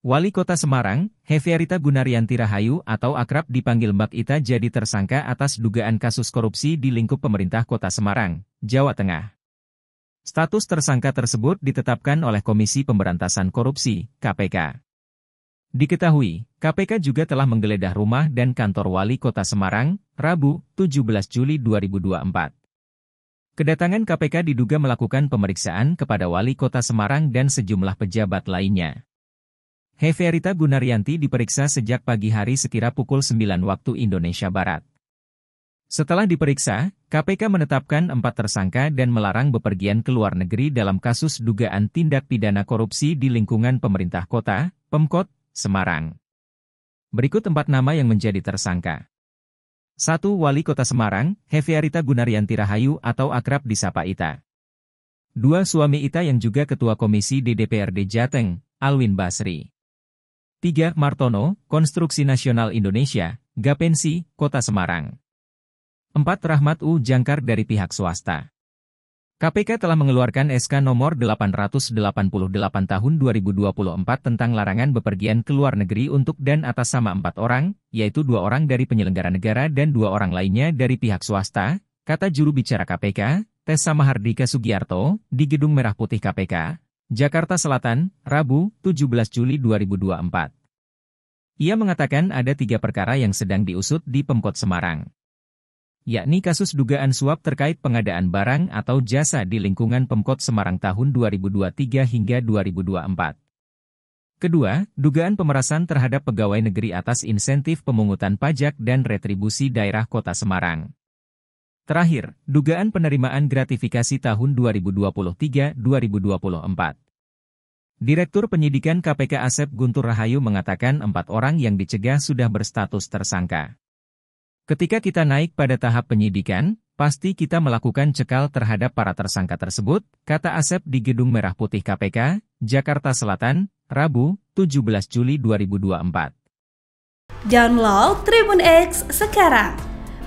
Wali Kota Semarang, Heviarita Gunarianti Rahayu atau akrab dipanggil Mbak Ita jadi tersangka atas dugaan kasus korupsi di lingkup pemerintah Kota Semarang, Jawa Tengah. Status tersangka tersebut ditetapkan oleh Komisi Pemberantasan Korupsi, KPK. Diketahui, KPK juga telah menggeledah rumah dan kantor Wali Kota Semarang, Rabu, 17 Juli 2024. Kedatangan KPK diduga melakukan pemeriksaan kepada Wali Kota Semarang dan sejumlah pejabat lainnya. Heverita Gunaryanti diperiksa sejak pagi hari sekira pukul 9 waktu Indonesia Barat. Setelah diperiksa, KPK menetapkan empat tersangka dan melarang bepergian ke luar negeri dalam kasus dugaan tindak pidana korupsi di lingkungan pemerintah kota, Pemkot, Semarang. Berikut empat nama yang menjadi tersangka. 1. Wali Kota Semarang, Heviarita Gunaryanti Rahayu atau akrab disapa Ita. 2. Suami Ita yang juga Ketua Komisi DDPRD Jateng, Alwin Basri. 3. Martono, Konstruksi Nasional Indonesia, Gapensi, Kota Semarang. 4. Rahmat U. Jangkar dari pihak swasta. KPK telah mengeluarkan SK nomor 888 tahun 2024 tentang larangan bepergian ke luar negeri untuk dan atas sama empat orang, yaitu dua orang dari penyelenggara negara dan dua orang lainnya dari pihak swasta, kata juru bicara KPK, Tessa Mahardika Sugiarto, di Gedung Merah Putih KPK, Jakarta Selatan, Rabu, 17 Juli 2024. Ia mengatakan ada tiga perkara yang sedang diusut di Pemkot Semarang. Yakni kasus dugaan suap terkait pengadaan barang atau jasa di lingkungan Pemkot Semarang tahun 2023 hingga 2024. Kedua, dugaan pemerasan terhadap pegawai negeri atas insentif pemungutan pajak dan retribusi daerah kota Semarang. Terakhir, dugaan penerimaan gratifikasi tahun 2023-2024. Direktur Penyidikan KPK Asep Guntur Rahayu mengatakan empat orang yang dicegah sudah berstatus tersangka. Ketika kita naik pada tahap penyidikan, pasti kita melakukan cekal terhadap para tersangka tersebut, kata Asep di Gedung Merah Putih KPK, Jakarta Selatan, Rabu, 17 Juli 2024. Download Tribun X sekarang